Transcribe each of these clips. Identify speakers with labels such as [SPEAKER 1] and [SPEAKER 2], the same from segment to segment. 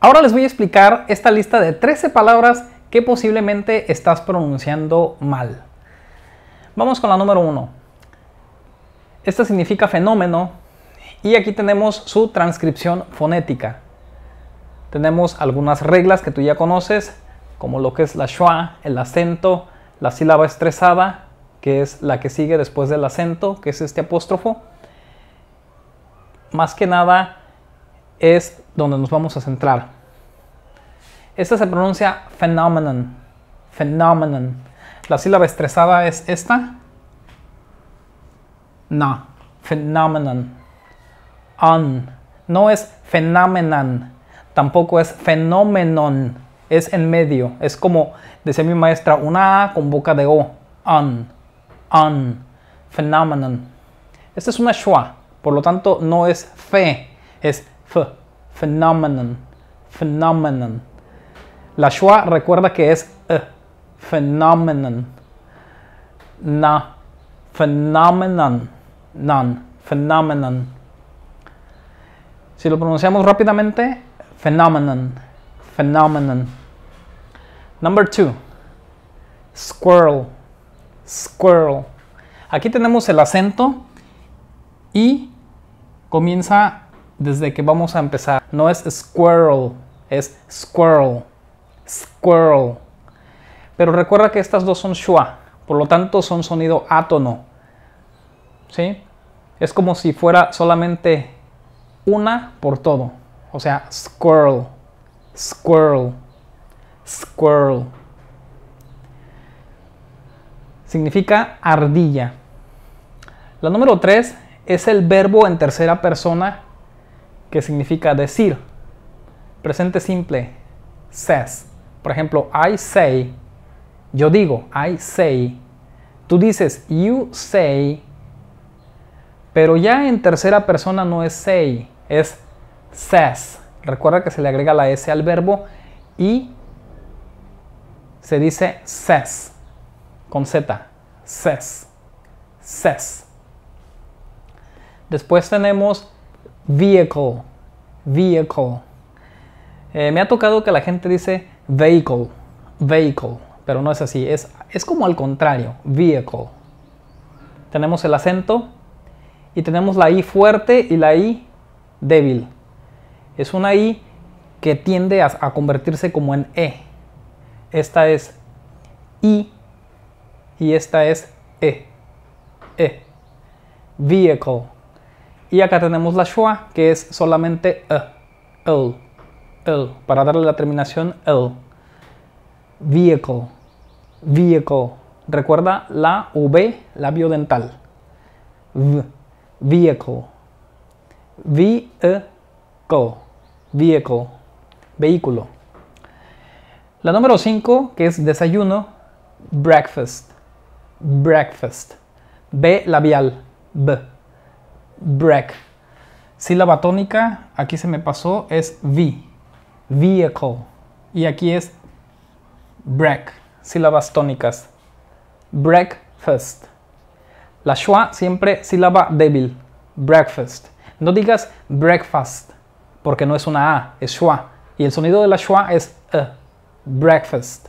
[SPEAKER 1] Ahora les voy a explicar esta lista de 13 palabras que posiblemente estás pronunciando mal. Vamos con la número 1. Esta significa fenómeno y aquí tenemos su transcripción fonética. Tenemos algunas reglas que tú ya conoces, como lo que es la schwa, el acento, la sílaba estresada, que es la que sigue después del acento, que es este apóstrofo. Más que nada, es donde nos vamos a centrar. Esta se pronuncia phenomenon. Phenomenon. La sílaba estresada es esta. Na. Phenomenon. An. No es phenomenon. Tampoco es phenomenon. Es en medio. Es como decía mi maestra, una A con boca de O. An. An. Phenomenon. Esta es una schwa. Por lo tanto, no es fe. Es F, phenomenon, phenomenon. La schwa recuerda que es e, phenomenon. Na, phenomenon, non, phenomenon. Si lo pronunciamos rápidamente, phenomenon, phenomenon. Number two, squirrel, squirrel. Aquí tenemos el acento y comienza desde que vamos a empezar. No es squirrel, es squirrel, squirrel. Pero recuerda que estas dos son SHUA... por lo tanto son sonido átono. ¿Sí? Es como si fuera solamente una por todo. O sea, squirrel, squirrel, squirrel. Significa ardilla. La número 3 es el verbo en tercera persona que significa decir. Presente simple, says. Por ejemplo, I say, yo digo, I say. Tú dices, you say, pero ya en tercera persona no es say, es says. Recuerda que se le agrega la S al verbo y se dice says con Z, says, says. Después tenemos vehicle vehicle. Eh, me ha tocado que la gente dice vehicle, vehicle, pero no es así, es, como al contrario, vehicle. Tenemos el acento y tenemos la I fuerte y la I débil. Es una I que tiende a, convertirse como en E. Esta es I y esta es E. E. Vehicle. Y acá tenemos la schwa, que es solamente e, el, para darle la terminación el. Vehicle, vehicle. Recuerda la V, labio dental. V, vehicle. Vehicle, vehicle, vehículo. La número 5, que es desayuno, breakfast, breakfast. B labial, B break. Sílaba tónica, aquí se me pasó, es V, vehicle. Y aquí es break, sílabas tónicas. Breakfast. La schwa siempre sílaba débil, breakfast. No digas breakfast, porque no es una A, es schwa. Y el sonido de la schwa es E. Breakfast.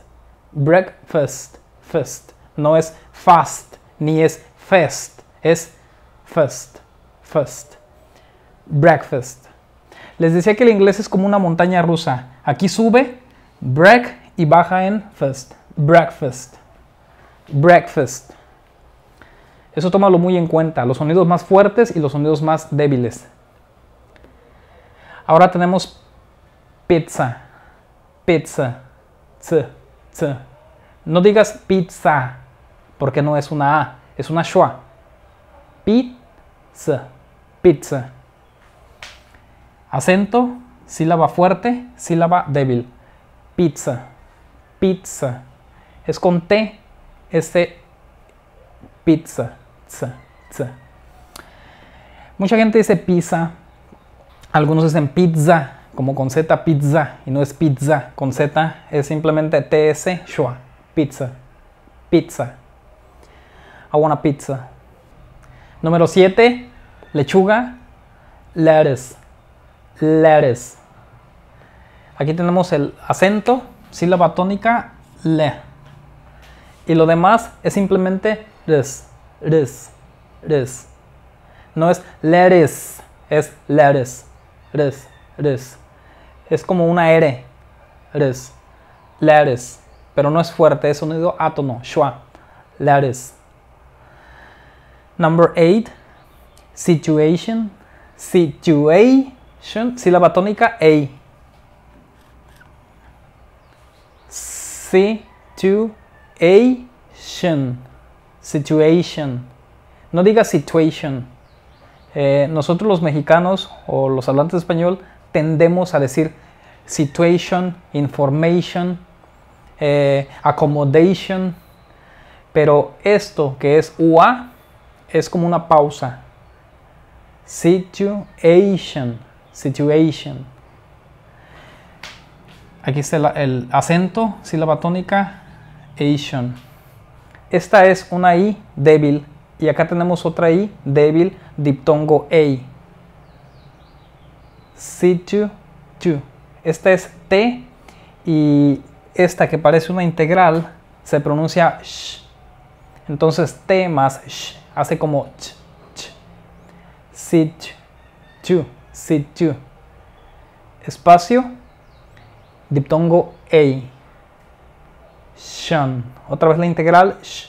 [SPEAKER 1] Breakfast. first No es fast, ni es fest, es first first. Breakfast. Les decía que el inglés es como una montaña rusa. Aquí sube, break y baja en first. Breakfast. Breakfast. Eso tómalo muy en cuenta. Los sonidos más fuertes y los sonidos más débiles. Ahora tenemos pizza. Pizza. T, No digas pizza, porque no es una A, es una schwa. Pizza pizza. Acento, sílaba fuerte, sílaba débil. Pizza, pizza. Es con T, este pizza, Mucha gente dice pizza, algunos dicen pizza, como con Z, pizza, y no es pizza, con Z es simplemente TS, shua, pizza, pizza. I want a pizza. Número 7, lechuga, lettuce, lettuce. Aquí tenemos el acento, sílaba tónica, le. Y lo demás es simplemente res, res, res. No es lettuce, es lettuce, res, res. Es como una R, res, lettuce. Pero no es fuerte, es sonido átono, schwa, lettuce. Number eight. Situation, situation, sílaba tónica A. Situation, situation. No diga situation. Eh, nosotros los mexicanos o los hablantes de español tendemos a decir situation, information, eh, accommodation, pero esto que es UA es como una pausa. Situation. Situation. Aquí está el, acento, sílaba tónica. Asian. Esta es una I débil. Y acá tenemos otra I débil, diptongo A. Situ, Esta es T y esta que parece una integral se pronuncia sh. Entonces T más sh hace como ch sit SITU, sit Espacio, diptongo EI, Shan. Otra vez la integral, sh.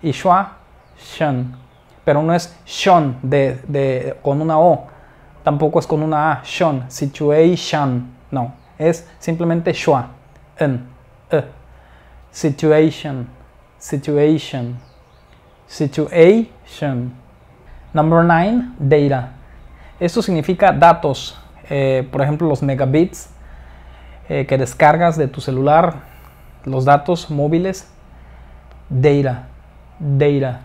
[SPEAKER 1] Y shan. Pero no es shon de, con una O. Tampoco es con una A, shon. Situation. No, es simplemente shua. En. E. Situation. Situation. Situation Number 9, data. Esto significa datos, eh, por ejemplo los megabits eh, que descargas de tu celular, los datos móviles. Data, data.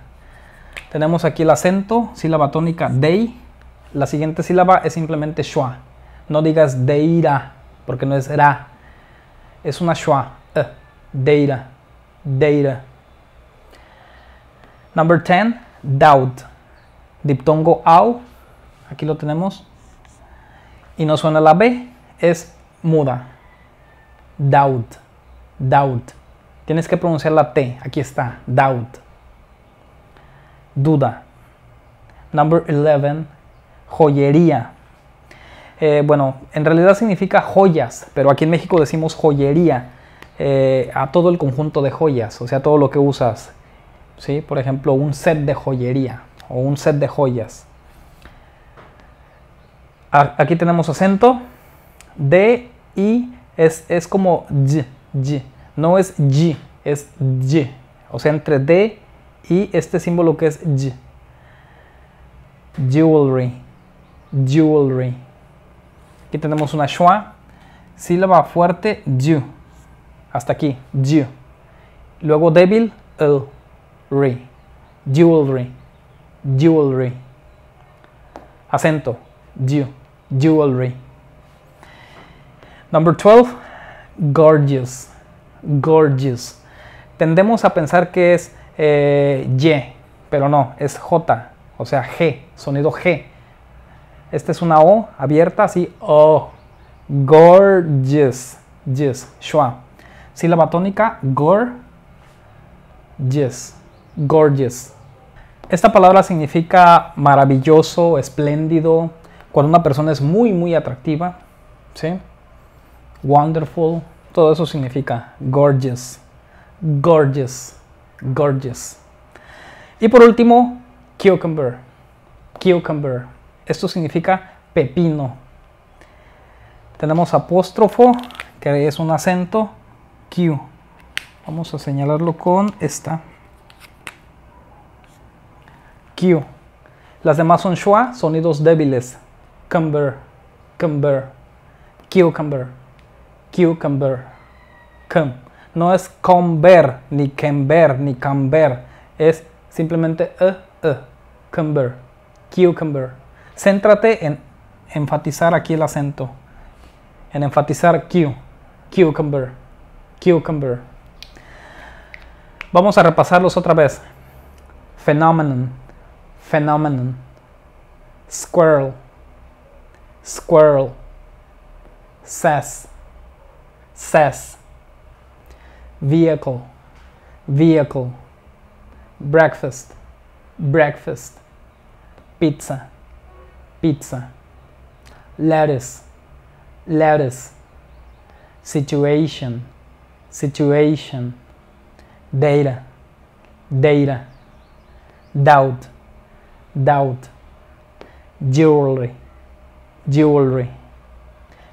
[SPEAKER 1] Tenemos aquí el acento, sílaba tónica day. La siguiente sílaba es simplemente schwa. No digas deira, porque no es ra. Es una schwa. Eh, deira, deira. Number 10, doubt diptongo au, aquí lo tenemos, y no suena la B, es muda. doubt, doubt, Tienes que pronunciar la T, aquí está, doubt, Duda. Number 11, joyería. Eh, bueno, en realidad significa joyas, pero aquí en México decimos joyería eh, a todo el conjunto de joyas, o sea, todo lo que usas. ¿sí? Por ejemplo, un set de joyería o un set de joyas. Aquí tenemos acento. D, y es, como y, No es y, es y. O sea, entre D y este símbolo que es y. Jewelry. Jewelry. Aquí tenemos una schwa. Sílaba fuerte, ju. Hasta aquí, ju. Luego débil, el, re. Jewelry jewelry. Acento, jewelry. Number 12, gorgeous, gorgeous. Tendemos a pensar que es eh, Y, pero no, es J, o sea, G, sonido G. Esta es una O abierta, así, O. Gorgeous, yes, schwa. Sílaba tónica, gor, yes, gorgeous. Esta palabra significa maravilloso, espléndido, cuando una persona es muy, muy atractiva, ¿sí? Wonderful, todo eso significa gorgeous, gorgeous, gorgeous. Y por último, cucumber, cucumber. Esto significa pepino. Tenemos apóstrofo, que es un acento, Q. Vamos a señalarlo con esta. Q. Las demás son schwa, sonidos débiles. Cumber, cumber, cucumber, cucumber, cum. No es comber, ni kember ni camber. Es simplemente e, e, cumber, cucumber. Céntrate en enfatizar aquí el acento. En enfatizar Q, cucumber, cucumber. Vamos a repasarlos otra vez. Phenomenon. phenomenon squirrel squirrel says says vehicle vehicle breakfast breakfast pizza pizza lettuce lettuce situation situation data data doubt doubt, jewelry, jewelry,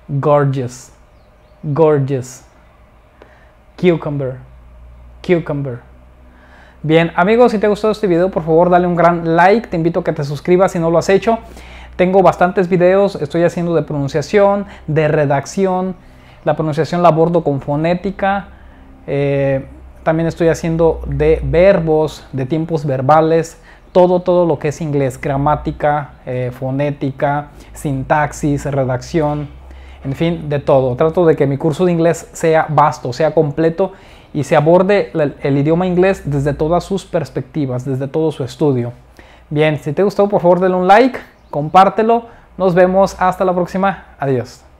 [SPEAKER 1] gorgeous, gorgeous, cucumber, cucumber. Bien, amigos, si te ha gustado este video, por favor dale un gran like. Te invito a que te suscribas si no lo has hecho. Tengo bastantes videos, estoy haciendo de pronunciación, de redacción. La pronunciación la abordo con fonética. Eh, también estoy haciendo de verbos, de tiempos verbales, todo, todo lo que es inglés, gramática, eh, fonética, sintaxis, redacción, en fin, de todo. Trato de que mi curso de inglés sea vasto, sea completo y se aborde el, idioma inglés desde todas sus perspectivas, desde todo su estudio. Bien, si te gustó, por favor, dale un like, compártelo. Nos vemos hasta la próxima. Adiós.